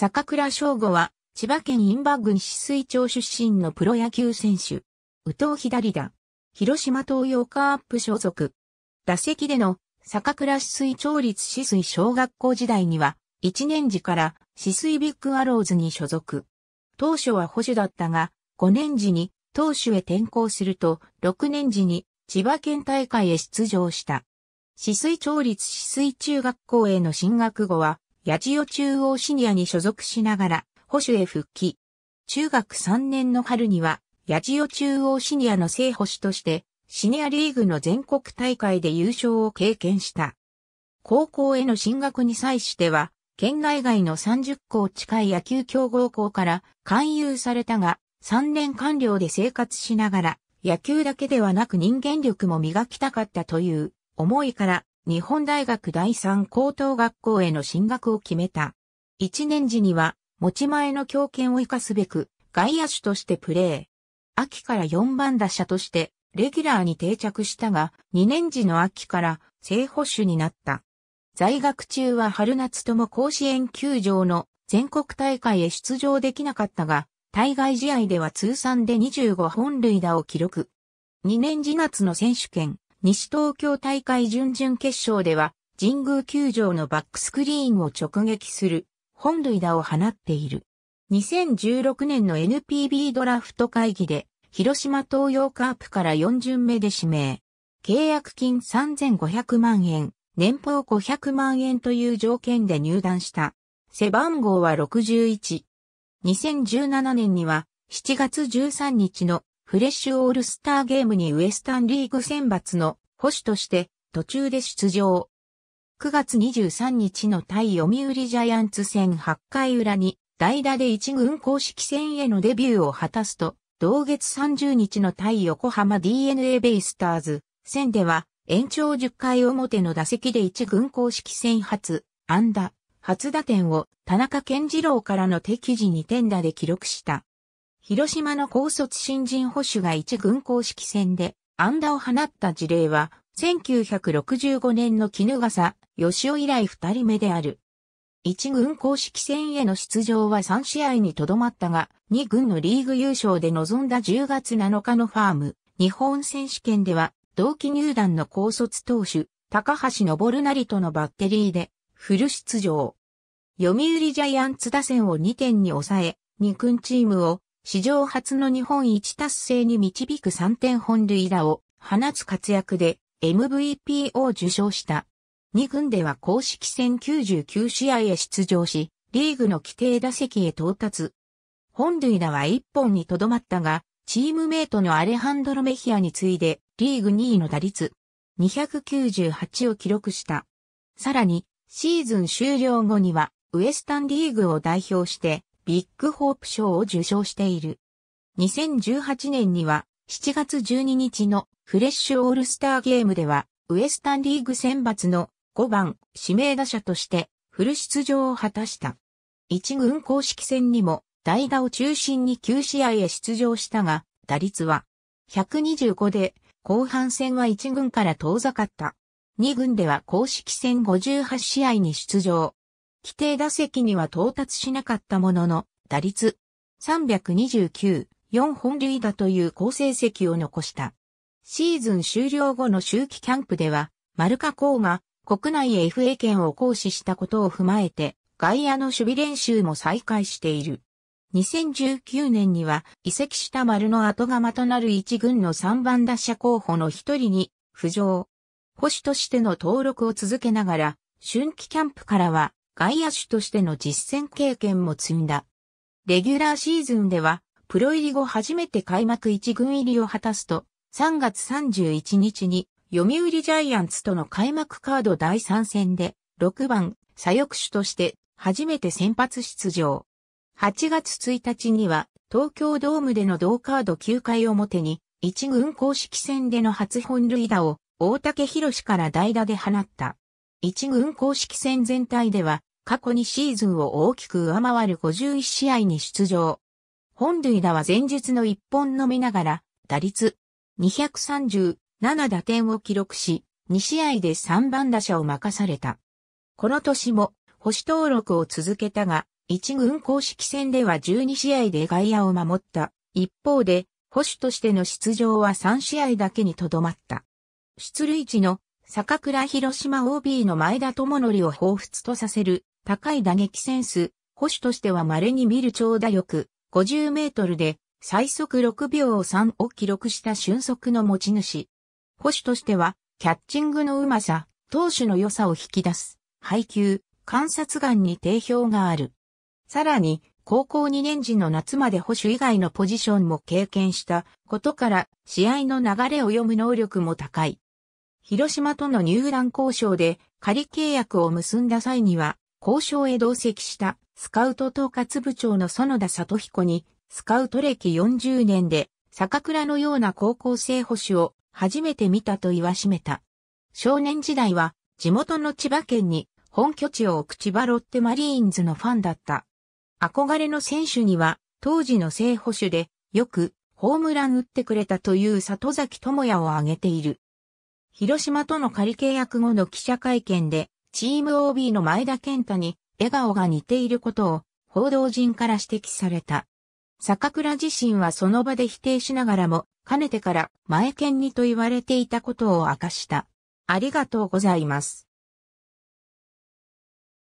坂倉翔吾は、千葉県印旛郡紫水町出身のプロ野球選手。宇藤左田、広島東洋カープ所属。打席での坂倉紫水町立紫水小学校時代には、1年時から紫水ビッグアローズに所属。当初は保守だったが、5年時に投手へ転向すると、6年時に千葉県大会へ出場した。紫水町立紫水中学校への進学後は、八千代中央シニアに所属しながら、保守へ復帰。中学3年の春には、八千代中央シニアの正保守として、シニアリーグの全国大会で優勝を経験した。高校への進学に際しては、県内外の30校近い野球強豪校から勧誘されたが、3年完了で生活しながら、野球だけではなく人間力も磨きたかったという思いから、日本大学第三高等学校への進学を決めた。一年時には、持ち前の強権を活かすべく、外野手としてプレー。秋から4番打者として、レギュラーに定着したが、2年時の秋から正捕手になった。在学中は春夏とも甲子園球場の全国大会へ出場できなかったが、対外試合では通算で25本塁打を記録。2年次夏の選手権、西東京大会準々決勝では、神宮球場のバックスクリーンを直撃する、本塁打を放っている。2016年の NPB ドラフト会議で、広島東洋カープから4巡目で指名。契約金3500万円、年俸500万円という条件で入団した。背番号は61。2017年には7月13日のフレッシュオールスターゲームにウエスタンリーグ選抜の保守として途中で出場。9月23日の対読売ジャイアンツ戦8回裏に代打で一軍公式戦へのデビューを果たすと、同月30日の対横浜 DNA ベイスターズ戦では延長10回表の打席で一軍公式戦初、安打、初打点を田中健次郎からの敵時2点打で記録した。広島の高卒新人保守が一軍公式戦で安打を放った事例は、1965年の絹笠、吉尾以来二人目である。一軍公式戦への出場は3試合にとどまったが、2軍のリーグ優勝で臨んだ10月7日のファーム、日本選手権では、同期入団の高卒投手、高橋昇成とのバッテリーで、フル出場。読売ジャイアンツ打線を2点に抑え、2軍チームを史上初の日本一達成に導く3点本塁打を放つ活躍で MVP を受賞した。2軍では公式戦99試合へ出場し、リーグの規定打席へ到達。本塁打は1本にとどまったが、チームメイトのアレハンドロ・メヒアに次いで、リーグ2位の打率、298を記録した。さらに、シーズン終了後には、ウエスタンリーグを代表して、ビッグホープ賞を受賞している。2018年には7月12日のフレッシュオールスターゲームではウエスタンリーグ選抜の5番指名打者としてフル出場を果たした。1軍公式戦にも代打を中心に9試合へ出場したが打率は125で後半戦は1軍から遠ざかった。2軍では公式戦58試合に出場。規定打席には到達しなかったものの、打率329、4本塁打という好成績を残した。シーズン終了後の周期キャンプでは、丸加工が国内 FA 権を行使したことを踏まえて、外野の守備練習も再開している。2019年には移籍した丸の後釜となる一軍の3番打者候補の一人に浮上。保守としての登録を続けながら、春季キャンプからは外野手としての実戦経験も積んだ。レギュラーシーズンでは、プロ入り後初めて開幕一軍入りを果たすと、3月31日に、読売ジャイアンツとの開幕カード第3戦で、6番、左翼手として、初めて先発出場。8月1日には、東京ドームでの同カード9回表に、一軍公式戦での初本塁打を、大竹博から代打で放った。一軍公式戦全体では、過去にシーズンを大きく上回る51試合に出場。本塁打は前日の1本のみながら、打率237打点を記録し、2試合で3番打者を任された。この年も、保守登録を続けたが、一軍公式戦では12試合で外野を守った。一方で、保守としての出場は3試合だけにとどまった。出塁地の坂倉広島 OB の前田智則を彷彿とさせる高い打撃センス、保守としては稀に見る長打力、50メートルで最速6秒3を記録した俊足の持ち主。保守としては、キャッチングのうまさ、投手の良さを引き出す、配球、観察眼に定評がある。さらに、高校2年時の夏まで保守以外のポジションも経験したことから、試合の流れを読む能力も高い。広島との入団交渉で仮契約を結んだ際には、交渉へ同席したスカウト統括部長の園田里彦に、スカウト歴40年で、坂倉のような高校生保守を初めて見たと言わしめた。少年時代は地元の千葉県に本拠地を置く千葉ロッテマリーンズのファンだった。憧れの選手には当時の正捕手でよくホームラン打ってくれたという里崎智也を挙げている。広島との仮契約後の記者会見でチーム OB の前田健太に笑顔が似ていることを報道陣から指摘された。坂倉自身はその場で否定しながらも、かねてから前健にと言われていたことを明かした。ありがとうございます。